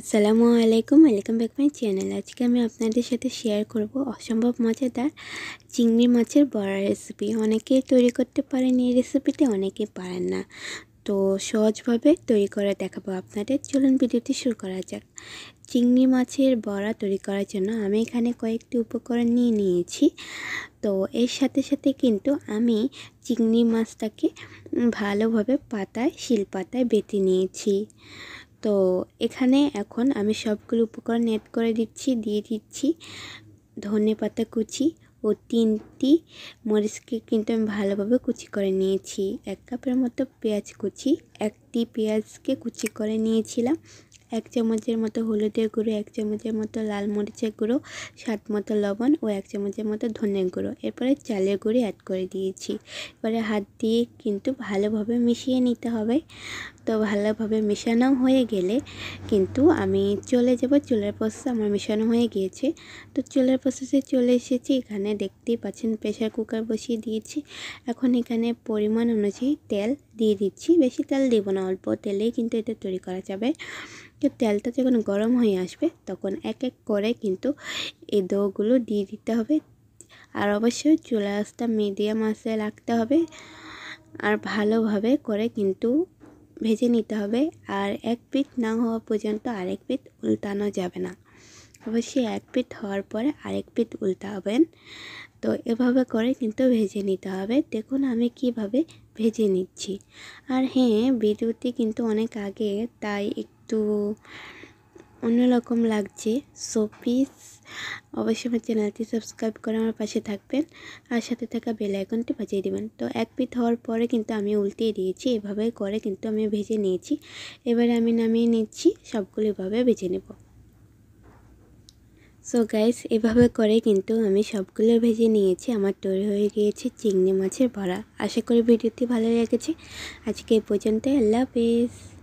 আসসালামু আলাইকুম welcome back my channel আজকে আমি আপনাদের সাথে শেয়ার করব অসম্ভব মজাদার চিংড়ি মাছের বড়া রেসিপি অনেকেই তৈরি করতে পারেন এই রেসিপিটা অনেকে পারেন না তো সহজভাবে তৈরি করে দেখাবো আপনাদের চলুন ভিডিওটি শুরু করা যাক চিংড়ি মাছের বড়া তৈরি করার জন্য আমি এখানে কয়েকটি উপকরণ নিয়ে নিয়েছি তো এর সাথে সাথে কিন্তু আমি চিংড়ি মাছটাকে ভালোভাবে পাতায় শিল পাতায় বেটে নিয়েছি তো এখানে এখন আমি সবগুলো উপকরণ অ্যাড করে দিচ্ছি দিয়ে দিচ্ছি ধনে পাতা কুচি ও তিনটি মরিচকে কিন্তু আমি ভালোভাবে কুচি করে নিয়েছি এক কাপের মতো পেঁয়াজ কুচি একটি পেঁয়াজকে কুচি করে নিয়েছিলাম এক চামচের মতো হলুদের গুঁড়ো এক চামচের মতো লাল মরিচের গুঁড়ো স্বাদ মতো লবণ ও এক চামচের মতো ধনের গুঁড়ো এরপরে চালের গুঁড়ি অ্যাড করে দিয়েছি এবারে হাত দিয়ে কিন্তু ভালোভাবে মিশিয়ে নিতে হবে তো ভালোভাবে মেশানো হয়ে গেলে কিন্তু আমি চলে যাব চুলের প্রসেস আমার মেশানো হয়ে গিয়েছে তো চুলের প্রসেসে চলে এসেছি এখানে দেখতেই পাচ্ছেন প্রেশার কুকার বসিয়ে দিয়েছি এখন এখানে পরিমাণ অনুযায়ী তেল দিয়ে দিচ্ছি বেশি তেল দেবো না অল্প তেলেই কিন্তু এটা তৈরি করা যাবে তো তেলটা যখন গরম হয়ে আসবে তখন এক এক করে কিন্তু এই দোগুলো দিয়ে দিতে হবে আর অবশ্যই চুলা আঁচটা মিডিয়াম আঁচে রাখতে হবে আর ভালোভাবে করে কিন্তু ভেজে নিতে হবে আর এক পিঠ না হওয়া পর্যন্ত আরেক পিঠ উল্টানো যাবে না অবশ্যই এক পিঠ হওয়ার পরে আরেক পিঠ উল্টাবেন তো এভাবে করে কিন্তু ভেজে নিতে হবে দেখুন আমি কিভাবে ভেজে নিচ্ছি আর হ্যাঁ ভিডিওটি কিন্তু অনেক আগে তাই একটু অন্যরকম লাগছে সো প্লিজ অবশ্যই আমার চ্যানেলটি সাবস্ক্রাইব করে আমার পাশে থাকবেন আর সাথে থাকা বেল আইকনটি বাজিয়ে দেবেন তো এক পিঠ হওয়ার পরে কিন্তু আমি উল্টিয়ে দিয়েছি এভাবে করে কিন্তু আমি ভেজে নিয়েছি এবারে আমি নামিয়ে নিচ্ছি সবগুলো এভাবে ভেজে নেব সো গাইস এভাবে করে কিন্তু আমি সবগুলো ভেজে নিয়েছি আমার তৈরি হয়ে গিয়েছে চিংড়ি মাছের ভরা আশা করি ভিডিওটি ভালো লেগেছে আজকে এই পর্যন্ত আল্লাহ হাফিজ